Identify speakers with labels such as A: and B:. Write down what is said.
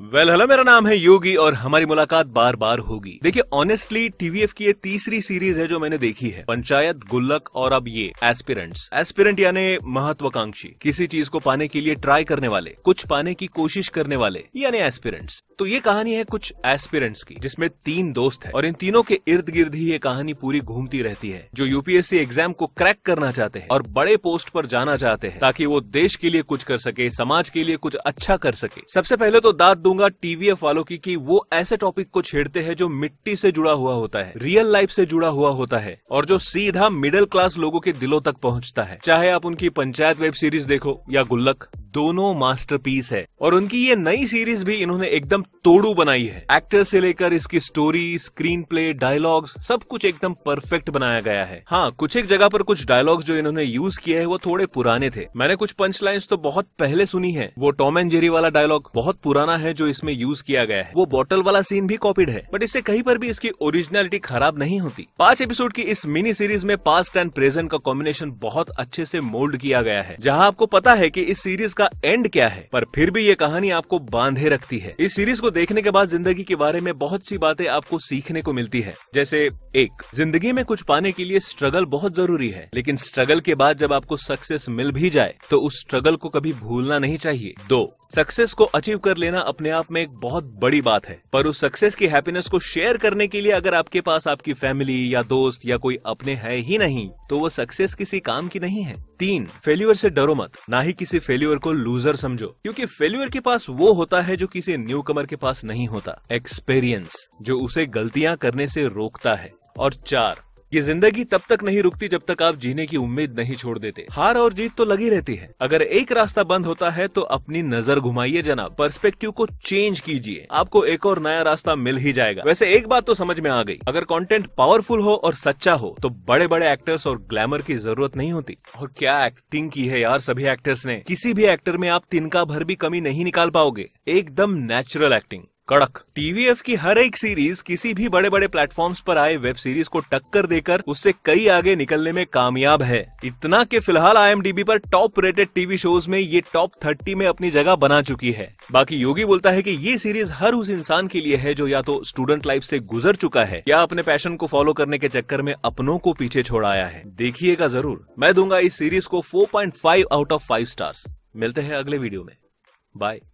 A: well well, hello मेरा नाम है योगी और हमारी मुलाकात बार बार होगी देखिए ऑनेस्टली टीवीएफ की ये तीसरी सीरीज है जो मैंने देखी है पंचायत गुल्लक और अब ये एस्पिरेंट्स एस्पिरेंट यानी महत्वाकांक्षी किसी चीज को पाने के लिए ट्राई करने वाले कुछ पाने की कोशिश करने वाले यानी एस्पिरेंट्स तो ये कहानी है कुछ एस्पिरेंट्स की जिसमें तीन दोस्त है और इन तीनों के इर्द गिर्द ही ये कहानी पूरी घूमती रहती है जो यूपीएससी एग्जाम को क्रैक करना चाहते हैं और बड़े पोस्ट पर जाना चाहते हैं ताकि वो देश के लिए कुछ कर सके समाज के लिए कुछ अच्छा कर सके सबसे पहले तो दाद दूंगा टीवीएफ वालों की कि वो ऐसे टॉपिक को छेड़ते हैं जो मिट्टी से जुड़ा हुआ होता है रियल लाइफ से जुड़ा हुआ होता है और जो सीधा मिडिल क्लास लोगों के दिलों तक पहुंचता है चाहे आप उनकी पंचायत वेब सीरीज देखो या गुल्लक दोनों मास्टरपीस है और उनकी ये नई सीरीज भी इन्होंने एकदम तोड़ू बनाई है एक्टर से लेकर इसकी स्टोरी स्क्रीन प्ले डायलॉग्स सब कुछ एकदम परफेक्ट बनाया गया है हाँ कुछ एक जगह पर कुछ डायलॉग्स जो इन्होंने यूज किए है वो थोड़े पुराने थे मैंने कुछ पंच लाइन्स तो बहुत पहले सुनी है वो टॉम एंड जेरी वाला डायलॉग बहुत पुराना है जो इसमें यूज किया गया है वो बॉटल वाला सीन भी कॉपीड है बट इससे कहीं पर भी इसकी ओरिजिनलिटी खराब नहीं होती पांच एपिसोड की इस मिनी सीरीज में पास्ट एंड प्रेजेंट का कॉम्बिनेशन बहुत अच्छे से मोल्ड किया गया है जहाँ आपको पता है की इस सीरीज का इसका एंड क्या है पर फिर भी ये कहानी आपको बांधे रखती है इस सीरीज को देखने के बाद जिंदगी के बारे में बहुत सी बातें आपको सीखने को मिलती है जैसे एक जिंदगी में कुछ पाने के लिए स्ट्रगल बहुत जरूरी है लेकिन स्ट्रगल के बाद जब आपको सक्सेस मिल भी जाए तो उस स्ट्रगल को कभी भूलना नहीं चाहिए दो सक्सेस को अचीव कर लेना अपने आप में एक बहुत बड़ी बात है पर उस सक्सेस की हैप्पीनेस को शेयर करने के लिए अगर आपके पास आपकी फैमिली या दोस्त या कोई अपने है ही नहीं तो वो सक्सेस किसी काम की नहीं है तीन फेल्यूअर से डरो मत ना ही किसी फेल्यूअर को लूजर समझो क्योंकि फेल्यूअर के पास वो होता है जो किसी न्यू कमर के पास नहीं होता एक्सपीरियंस जो उसे गलतियां करने से रोकता है और चार ये जिंदगी तब तक नहीं रुकती जब तक आप जीने की उम्मीद नहीं छोड़ देते हार और जीत तो लगी रहती है अगर एक रास्ता बंद होता है तो अपनी नजर घुमाइए जनाब पर्सपेक्टिव को चेंज कीजिए आपको एक और नया रास्ता मिल ही जाएगा वैसे एक बात तो समझ में आ गई अगर कॉन्टेंट पावरफुल हो और सच्चा हो तो बड़े बड़े एक्टर्स और ग्लैमर की जरूरत नहीं होती और क्या एक्टिंग की है यार सभी एक्टर्स ने किसी भी एक्टर में आप तिनका भर भी कमी नहीं निकाल पाओगे एकदम नेचुरल एक्टिंग कड़क टीवीएफ की हर एक सीरीज किसी भी बड़े बड़े प्लेटफॉर्म्स पर आए वेब सीरीज को टक्कर देकर उससे कई आगे निकलने में कामयाब है इतना कि फिलहाल आईएमडीबी पर टॉप रेटेड टीवी शोज में ये टॉप थर्टी में अपनी जगह बना चुकी है बाकी योगी बोलता है कि ये सीरीज हर उस इंसान के लिए है जो या तो स्टूडेंट लाइफ से गुजर चुका है या अपने पैशन को फॉलो करने के चक्कर में अपनों को पीछे छोड़ाया है देखिएगा जरूर मैं दूंगा इस सीरीज को four out of five stars मिलते हैं अगले वीडियो में बाय